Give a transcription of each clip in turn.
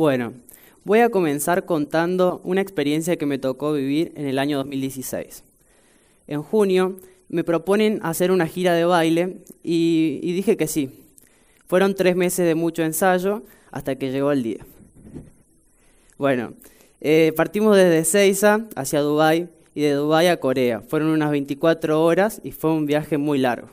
Bueno, voy a comenzar contando una experiencia que me tocó vivir en el año 2016. En junio me proponen hacer una gira de baile y, dije que sí. Fueron tres meses de mucho ensayo hasta que llegó el día. Bueno, eh, partimos desde Seiza hacia Dubái y de Dubái a Corea. Fueron unas 24 horas y fue un viaje muy largo.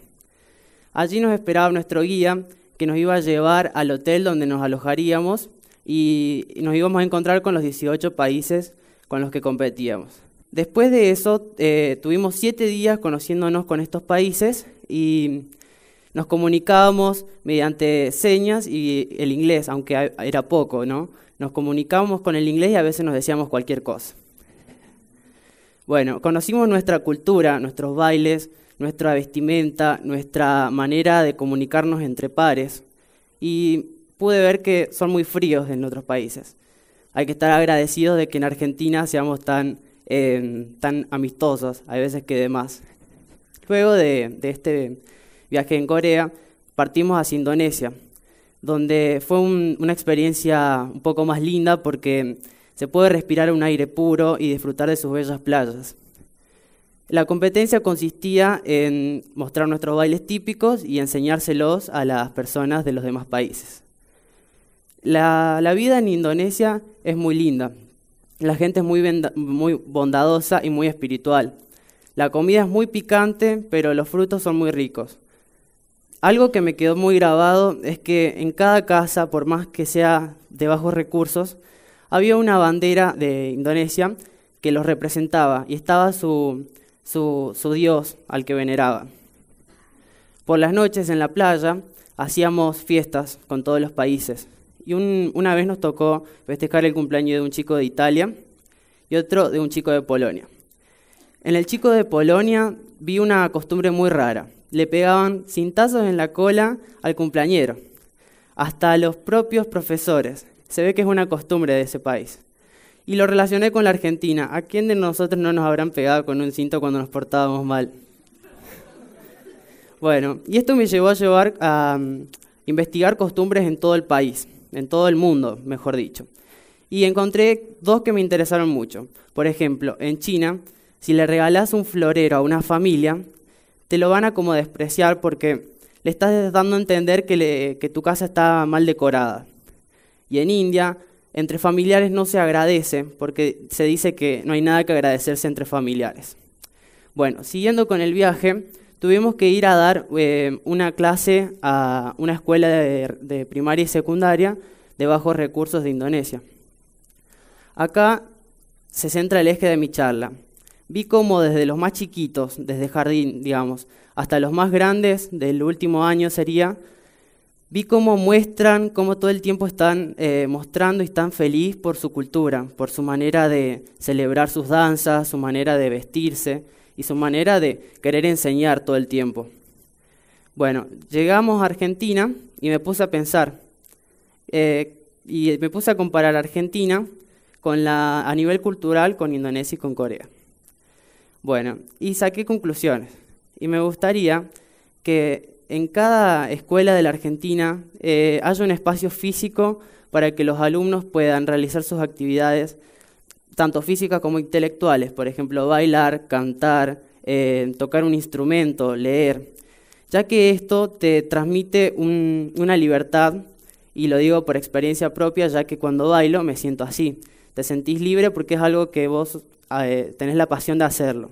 Allí nos esperaba nuestro guía que nos iba a llevar al hotel donde nos alojaríamos y nos íbamos a encontrar con los 18 países con los que competíamos. Después de eso, eh, tuvimos siete días conociéndonos con estos países y nos comunicábamos mediante señas y el inglés, aunque era poco, ¿no? Nos comunicábamos con el inglés y a veces nos decíamos cualquier cosa. Bueno, conocimos nuestra cultura, nuestros bailes, nuestra vestimenta, nuestra manera de comunicarnos entre pares y pude ver que son muy fríos en otros países. Hay que estar agradecidos de que en Argentina seamos tan, em, tan amistosos, hay veces que de más. Luego de, de este viaje en Corea, partimos hacia Indonesia, donde fue una experiencia un poco más linda porque se puede respirar un aire puro y disfrutar de sus bellas playas. La competencia consistía en mostrar nuestros bailes típicos y enseñárselos a las personas de los demás países. La, vida en Indonesia es muy linda. La gente es muy, bondadosa y muy espiritual. La comida es muy picante, pero los frutos son muy ricos. Algo que me quedó muy grabado es que en cada casa, por más que sea de bajos recursos, había una bandera de Indonesia que los representaba y estaba su, su dios al que veneraba. Por las noches en la playa hacíamos fiestas con todos los países y una vez nos tocó festejar el cumpleaños de un chico de Italia y otro de un chico de Polonia. En el chico de Polonia vi una costumbre muy rara. Le pegaban cintazos en la cola al cumpleañero, hasta a los propios profesores. Se ve que es una costumbre de ese país. Y lo relacioné con la Argentina. ¿A quién de nosotros no nos habrán pegado con un cinto cuando nos portábamos mal? bueno, y esto me llevó a llevar a mm, investigar costumbres en todo el país en todo el mundo, mejor dicho. Y encontré dos que me interesaron mucho. Por ejemplo, en China, si le regalas un florero a una familia, te lo van a como despreciar porque le estás dando a entender que, que tu casa está mal decorada. Y en India, entre familiares no se agradece porque se dice que no hay nada que agradecerse entre familiares. Bueno, siguiendo con el viaje, tuvimos que ir a dar eh, una clase a una escuela de, primaria y secundaria de bajos recursos de Indonesia. Acá se centra el eje de mi charla. Vi cómo desde los más chiquitos, desde jardín, digamos, hasta los más grandes, del último año sería, vi cómo muestran, cómo todo el tiempo están eh, mostrando y están feliz por su cultura, por su manera de celebrar sus danzas, su manera de vestirse y su manera de querer enseñar todo el tiempo. Bueno, llegamos a Argentina y me puse a pensar, eh, y me puse a comparar Argentina con la, a nivel cultural con Indonesia y con Corea. Bueno, y saqué conclusiones. Y me gustaría que en cada escuela de la Argentina eh, haya un espacio físico para que los alumnos puedan realizar sus actividades tanto físicas como intelectuales, por ejemplo, bailar, cantar, eh, tocar un instrumento, leer, ya que esto te transmite una libertad, y lo digo por experiencia propia, ya que cuando bailo me siento así, te sentís libre porque es algo que vos eh, tenés la pasión de hacerlo.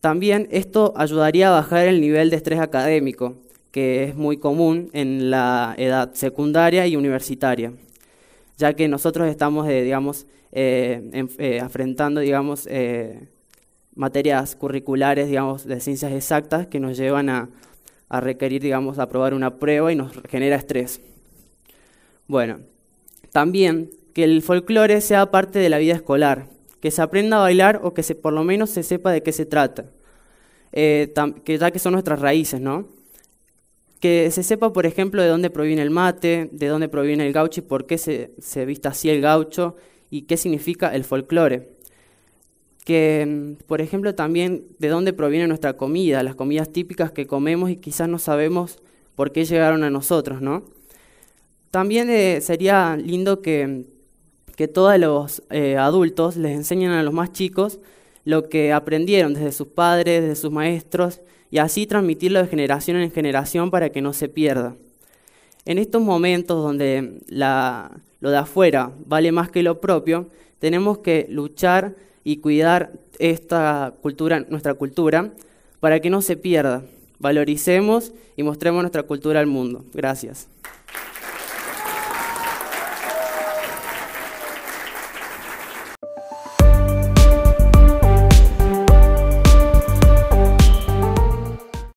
También esto ayudaría a bajar el nivel de estrés académico, que es muy común en la edad secundaria y universitaria, ya que nosotros estamos, de digamos, eh, eh, afrentando, digamos, eh, materias curriculares, digamos, de ciencias exactas que nos llevan a, requerir, digamos, aprobar una prueba y nos genera estrés. Bueno, también que el folclore sea parte de la vida escolar, que se aprenda a bailar o que se, por lo menos se sepa de qué se trata, que ya que son nuestras raíces, ¿no? Que se sepa, por ejemplo, de dónde proviene el mate, de dónde proviene el gaucho y por qué se, se vista así el gaucho y qué significa el folclore. Que, mm, por ejemplo, también de dónde proviene nuestra comida, las comidas típicas que comemos y quizás no sabemos por qué llegaron a nosotros, ¿no? También eh, sería lindo que, mm, todos los eh, adultos les enseñen a los más chicos lo que aprendieron desde sus padres, desde sus maestros, y así transmitirlo de generación en generación para que no se pierda. En estos momentos donde mm, la, lo de afuera vale más que lo propio, tenemos que luchar y cuidar esta cultura, nuestra cultura, para que no se pierda. Valoricemos y mostremos nuestra cultura al mundo. Gracias.